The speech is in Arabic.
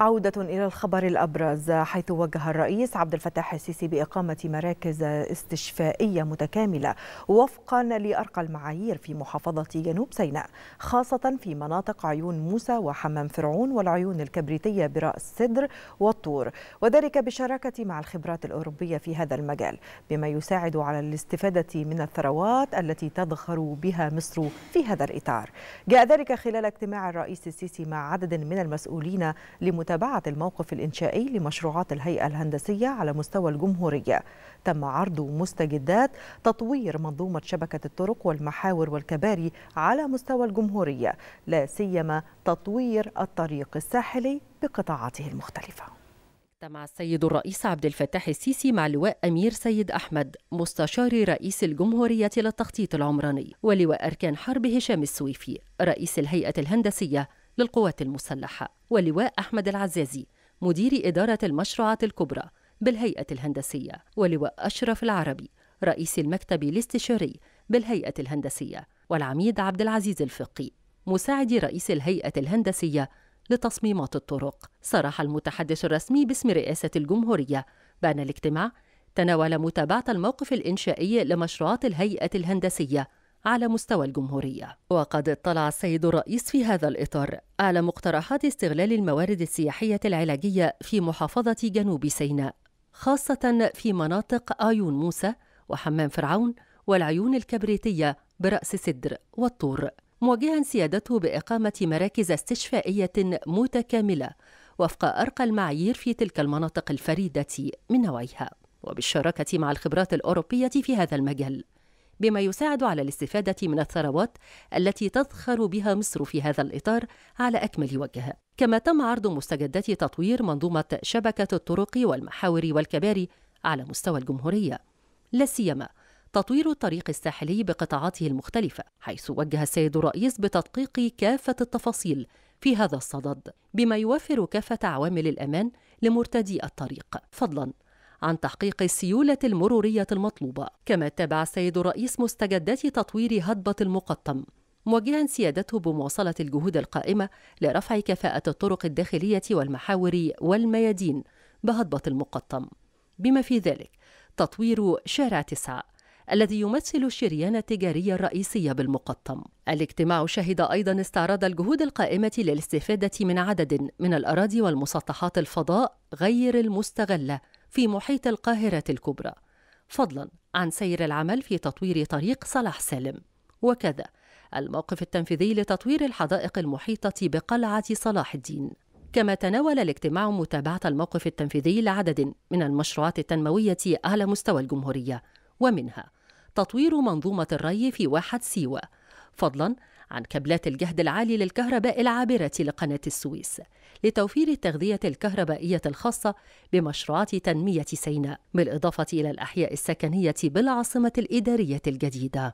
عودة إلى الخبر الأبرز حيث وجه الرئيس عبد الفتاح السيسي بإقامة مراكز استشفائية متكاملة وفقا لأرقى المعايير في محافظة جنوب سيناء خاصة في مناطق عيون موسى وحمام فرعون والعيون الكبريتية برأس سدر والطور وذلك بشراكة مع الخبرات الأوروبية في هذا المجال بما يساعد على الاستفادة من الثروات التي تدخر بها مصر في هذا الإطار جاء ذلك خلال اجتماع الرئيس السيسي مع عدد من المسؤولين لمتابعة متابعة الموقف الإنشائي لمشروعات الهيئة الهندسية على مستوى الجمهورية تم عرض مستجدات تطوير منظومة شبكة الطرق والمحاور والكباري على مستوى الجمهورية لا سيما تطوير الطريق الساحلي بقطاعاته المختلفة اجتمع السيد الرئيس عبد الفتاح السيسي مع لواء أمير سيد أحمد مستشار رئيس الجمهورية للتخطيط العمراني ولواء أركان حرب هشام السويفي رئيس الهيئة الهندسية للقوات المسلحة ولواء أحمد العزازي مدير إدارة المشروعات الكبرى بالهيئة الهندسية ولواء أشرف العربي رئيس المكتب الاستشاري بالهيئة الهندسية والعميد عبد العزيز الفقي مساعد رئيس الهيئة الهندسية لتصميمات الطرق صرح المتحدث الرسمي باسم رئاسة الجمهورية بأن الاجتماع تناول متابعة الموقف الإنشائي لمشروعات الهيئة الهندسية على مستوى الجمهورية وقد اطلع السيد الرئيس في هذا الإطار على مقترحات استغلال الموارد السياحية العلاجية في محافظة جنوب سيناء خاصة في مناطق عيون موسى وحمام فرعون والعيون الكبريتية برأس سدر والطور موجها سيادته بإقامة مراكز استشفائية متكاملة وفق أرقى المعايير في تلك المناطق الفريدة من نوعها وبالشراكة مع الخبرات الأوروبية في هذا المجال بما يساعد على الاستفادة من الثروات التي تزخر بها مصر في هذا الإطار على أكمل وجه كما تم عرض مستجدات تطوير منظومة شبكة الطرق والمحاور والكباري على مستوى الجمهورية لا سيما تطوير الطريق الساحلي بقطاعاته المختلفة حيث وجه السيد الرئيس بتدقيق كافة التفاصيل في هذا الصدد بما يوفر كافة عوامل الأمان لمرتدي الطريق فضلا عن تحقيق السيولة المرورية المطلوبة كما اتبع السيد الرئيس مستجدات تطوير هضبة المقطم موجها سيادته بمواصلة الجهود القائمة لرفع كفاءة الطرق الداخلية والمحاور والميادين بهضبة المقطم بما في ذلك تطوير شارع تسعة الذي يمثل الشريان التجاري الرئيسي بالمقطم. الاجتماع شهد أيضا استعراض الجهود القائمة للاستفادة من عدد من الأراضي والمسطحات الفضاء غير المستغلة في محيط القاهرة الكبرى فضلا عن سير العمل في تطوير طريق صلاح سالم وكذا الموقف التنفيذي لتطوير الحدائق المحيطة بقلعة صلاح الدين كما تناول الاجتماع متابعة الموقف التنفيذي لعدد من المشروعات التنموية على مستوى الجمهورية ومنها تطوير منظومة الري في واحة سيوة فضلا عن كابلات الجهد العالي للكهرباء العابرة لقناة السويس لتوفير التغذية الكهربائية الخاصة بمشروعات تنمية سيناء بالإضافة إلى الأحياء السكنية بالعاصمة الإدارية الجديدة